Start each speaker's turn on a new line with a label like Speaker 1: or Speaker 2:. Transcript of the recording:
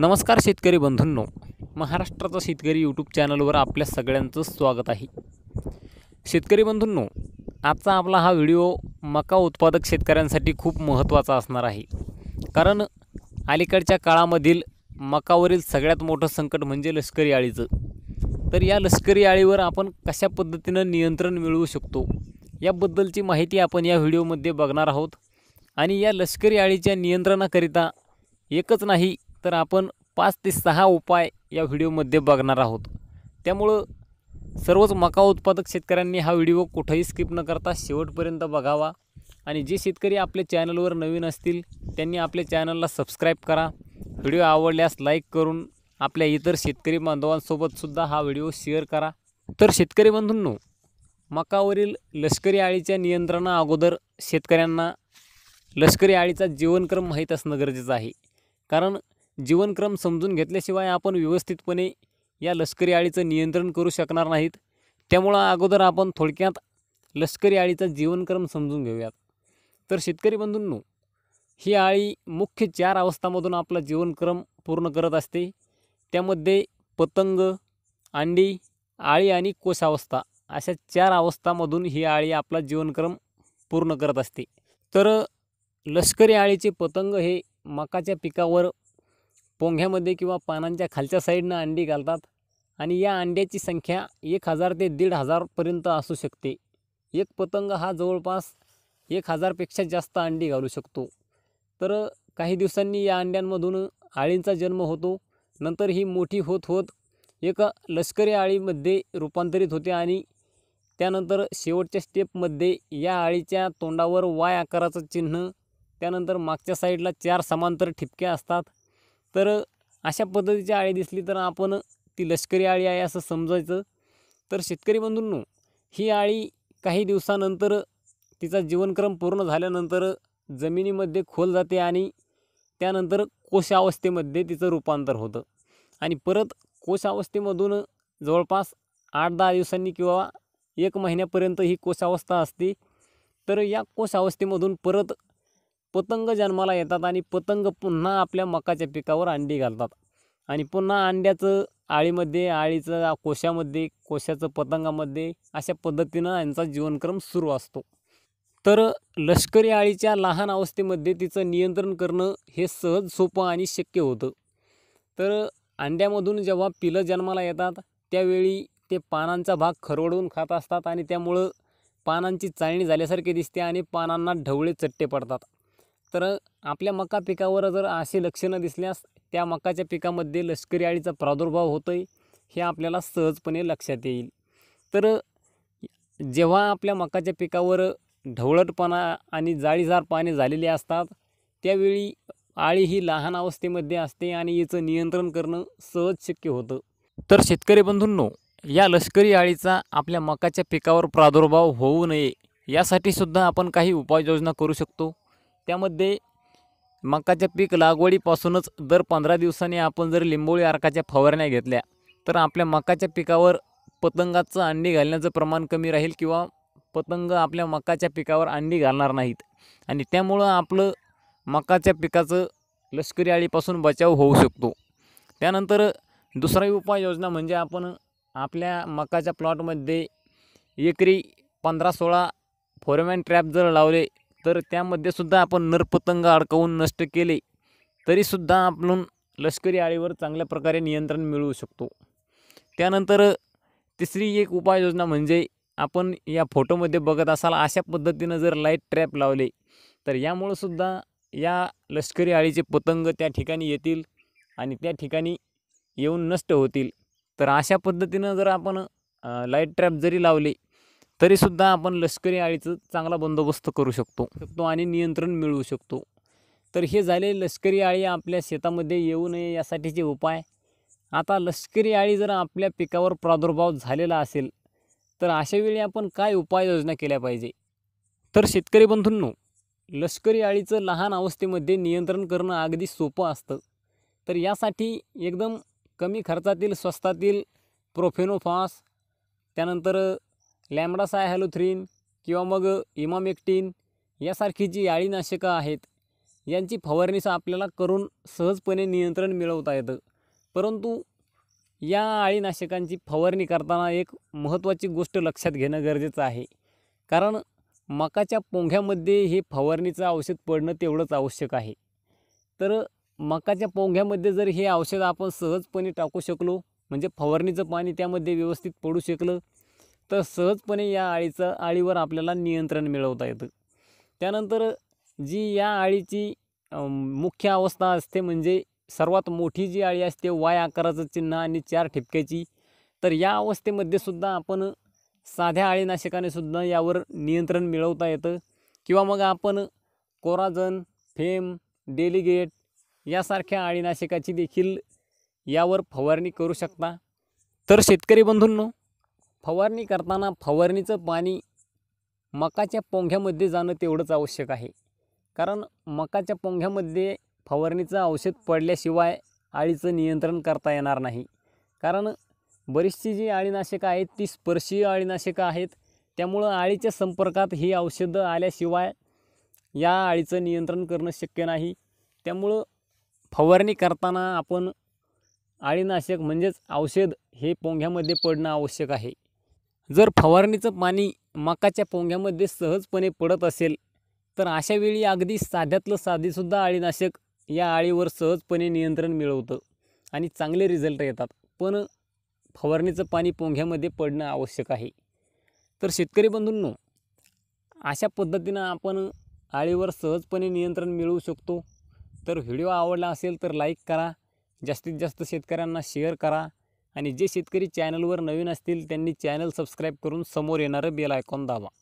Speaker 1: नमस्कार शेतकरी बंधूंनो महाराष्ट्राचा शेतकरी यूट्यूब चॅनलवर आपल्या सगळ्यांचं स्वागत आहे शेतकरी बंधूंनो आजचा आपला हा व्हिडिओ मका उत्पादक शेतकऱ्यांसाठी खूप महत्त्वाचा असणार आहे कारण अलीकडच्या काळामधील मकावरील सगळ्यात मोठं संकट म्हणजे लष्करी आळीचं तर या लष्करी आळीवर आपण कशा पद्धतीनं नियंत्रण मिळवू शकतो याबद्दलची माहिती आपण या व्हिडिओमध्ये बघणार आहोत आणि या लष्करी आळीच्या नियंत्रणाकरिता एकच नाही तर आपण पाच ते सहा उपाय या व्हिडिओमध्ये बघणार आहोत त्यामुळं सर्वच मका उत्पादक शेतकऱ्यांनी हा व्हिडिओ कुठंही स्किप न करता शेवटपर्यंत बघावा आणि जे शेतकरी आपल्या चॅनलवर नवीन असतील त्यांनी आपल्या चॅनलला सबस्क्राईब करा व्हिडिओ आवडल्यास लाईक करून आपल्या इतर शेतकरी बांधवांसोबतसुद्धा हा व्हिडिओ शेअर करा तर शेतकरी बंधूंनो मकावरील लष्करी आळीच्या नियंत्रणा अगोदर शेतकऱ्यांना लष्करी आळीचा जीवनक्रम माहीत असणं गरजेचं आहे कारण जीवनक्रम समजून घेतल्याशिवाय आपण व्यवस्थितपणे या लष्करी आळीचं नियंत्रण करू शकणार नाहीत त्यामुळं अगोदर आपण थोडक्यात लष्करी आळीचा जीवनक्रम समजून घेऊयात तर शेतकरी बंधूंनो ही आळी मुख्य चार अवस्थामधून आपला जीवनक्रम पूर्ण करत असते त्यामध्ये पतंग अंडी आळी आणि कोशावस्था अशा चार अवस्थामधून ही आळी आपला जीवनक्रम पूर्ण करत असते तर लष्करी आळीचे पतंग हे मकाच्या पिकावर पोंघ्यामध्ये किंवा पानांच्या खालच्या साईडनं अंडी घालतात आणि या अंड्याची संख्या एक हजार ते दीड हजारपर्यंत असू शकते एक पतंग हा जवळपास एक हजारपेक्षा जास्त अंडी घालू शकतो तर काही दिवसांनी या अंड्यांमधून आळींचा जन्म होतो नंतर ही मोठी होत होत एक लष्करी आळीमध्ये रूपांतरित होते आणि त्यानंतर शेवटच्या स्टेपमध्ये या आळीच्या तोंडावर वाय आकाराचं चिन्ह त्यानंतर मागच्या साईडला चार समांतर ठिपक्या असतात तर अशा पद्धतीची आळी दिसली तर आपण ती लष्करी आळी आहे असं समजायचं तर शेतकरी बंधूंनो ही आळी काही दिवसानंतर तिचा जीवनक्रम पूर्ण झाल्यानंतर जमिनीमध्ये खोल जाते आणि त्यानंतर कोशावस्थेमध्ये तिचं रूपांतर होतं आणि परत कोशावस्थेमधून जवळपास आठ दहा दिवसांनी किंवा एक महिन्यापर्यंत ही कोशावस्था असते तर या कोशावस्थेमधून परत पतंग जन्माला येतात आणि पतंग पुन्हा आपल्या मकाच्या पिकावर अंडी घालतात आणि पुन्हा अंड्याचं आळीमध्ये आळीचं कोशामध्ये कोशाचं पतंगामध्ये अशा पद्धतीनं यांचा जीवनक्रम सुरू असतो तर लष्करी आळीच्या लहान अवस्थेमध्ये तिचं नियंत्रण करणं हे सहज सोपं आणि शक्य होतं तर अंड्यामधून जेव्हा पिलं जन्माला येतात त्यावेळी ते पानांचा भाग खरवडून खात असतात आणि त्यामुळं पानांची चाळणी झाल्यासारखी दिसते आणि पानांना ढवळे चट्टे पडतात तर आपल्या मका पिकावर जर अशी लक्षणं दिसल्यास त्या मकाच्या पिकामध्ये लष्करी आळीचा प्रादुर्भाव होतो आहे हे आपल्याला सहजपणे लक्षात येईल तर जेव्हा आपल्या मकाच्या पिकावर ढवळटपणा आणि जाळीजार पाने झालेली असतात त्यावेळी आळी ही लहान अवस्थेमध्ये असते आणि याचं नियंत्रण करणं सहज शक्य होतं तर शेतकरी बंधूंनो या लष्करी आळीचा आपल्या मकाच्या पिकावर प्रादुर्भाव होऊ नये यासाठी सुद्धा आपण काही उपाययोजना करू शकतो त्यामध्ये मकाच्या पीक लागवडीपासूनच दर पंधरा दिवसांनी आपण जर लिंबोळी अर्काच्या फवारण्या घेतल्या तर आपल्या मकाच्या पिकावर पतंगाचं अंडी घालण्याचं प्रमाण कमी राहील किंवा पतंग आपल्या मकाच्या पिकावर अंडी घालणार नाहीत आणि त्यामुळं आपलं मकाच्या पिकाचं लष्करी आळीपासून बचाव होऊ शकतो त्यानंतर दुसरा उपाययोजना म्हणजे आपण आपल्या मकाच्या प्लॉटमध्ये एकरी पंधरा सोळा फोरमॅन ट्रॅप जर लावले तर त्यामध्ये सुद्धा आपण नरपतंग अडकवून नष्ट केले तरीसुद्धा आपण लष्करी आळीवर चांगल्या प्रकारे नियंत्रण मिळवू शकतो त्यानंतर तिसरी एक उपाययोजना म्हणजे आपण या फोटोमध्ये बघत असाल अशा पद्धतीनं जर लाईट ट्रॅप लावले तर यामुळंसुद्धा या लष्करी आळीचे पतंग त्या ठिकाणी येतील आणि त्या ठिकाणी येऊन नष्ट होतील तर अशा पद्धतीनं जर आपण लाईट ट्रॅप जरी लावले तरीसुद्धा आपण लष्करी अळीचं चांगला बंदोबस्त करू शकतो शकतो आणि नियंत्रण मिळवू शकतो तर हे झाले लष्करी अळी आपल्या शेतामध्ये येऊ नये यासाठीचे उपाय आता लष्करी अळी जर आपल्या पिकावर प्रादुर्भाव झालेला असेल तर अशावेळी आपण काय उपाययोजना केल्या पाहिजे तर शेतकरी बंधूंनो लष्करी अळीचं लहान अवस्थेमध्ये नियंत्रण करणं अगदी सोपं असतं तर यासाठी एकदम कमी खर्चातील स्वस्तातील प्रोफेनोफास त्यानंतर लॅमडा साय हॅलोथ्रीन किंवा मग इमामेक्टीन यासारखी जी याळीनाशकं आहेत यांची फवारणीस आपल्याला करून सहजपणे नियंत्रण मिळवता येतं परंतु या आळीनाशकांची फवारणी करताना एक महत्त्वाची गोष्ट लक्षात घेणं गरजेचं आहे कारण मकाच्या पोंघ्यामध्ये हे फवारणीचं औषध पडणं तेवढंच आवश्यक आहे तर मकाच्या पोंघ्यामध्ये जर हे औषध आपण सहजपणे टाकू शकलो म्हणजे फवारणीचं पाणी त्यामध्ये व्यवस्थित पडू शकलं तर सहजपणे या आळीचं आळीवर आपल्याला नियंत्रण मिळवता येतं त्यानंतर जी या आळीची मुख्य अवस्था असते म्हणजे सर्वात मोठी जी आळी असते वाय आकाराचं चिन्ह आणि चार ठिपक्याची तर या अवस्थेमध्ये सुद्धा आपण साध्या आळीनाशकाने सुद्धा यावर नियंत्रण मिळवता येतं किंवा मग आपण कोराजन फेम डेलिगेट यासारख्या आळीनाशकाची देखील यावर फवारणी करू शकता तर शेतकरी बंधूंनो फवारणी करताना फवारणीचं पाणी मकाच्या पोंघ्यामध्ये जाणं तेवढंच आवश्यक आहे कारण मकाच्या पोंघ्यामध्ये फवारणीचं औषध पडल्याशिवाय आळीचं नियंत्रण करता येणार नाही कारण बरीचशी जी आळीनाशकं आहेत ती स्पर्शीय आळीनाशकं आहेत त्यामुळं आळीच्या संपर्कात ही औषधं आल्याशिवाय या आळीचं नियंत्रण करणं शक्य नाही त्यामुळं फवारणी करताना आपण आळीनाशक म्हणजेच औषध हे पोंघ्यामध्ये पडणं आवश्यक आहे जर फवारणीचं पाणी मकाच्या पोंग्यामध्ये सहजपणे पडत असेल तर अशावेळी अगदी साध्यातलं साधीसुद्धा आळीनाशक या आळीवर सहजपणे नियंत्रण मिळवतं आणि चांगले रिझल्ट येतात पण फवारणीचं पाणी पोंघ्यामध्ये पडणं आवश्यक आहे तर शेतकरी बंधूंनो अशा पद्धतीनं आपण आळीवर सहजपणे नियंत्रण मिळवू शकतो तर व्हिडिओ आवडला असेल तर लाईक करा जास्तीत जास्त शेतकऱ्यांना शेअर करा आणि जे शेतकरी चॅनलवर नवीन असतील त्यांनी चॅनल सबस्क्राईब करून समोर येणारं बेल आयकॉन दाबा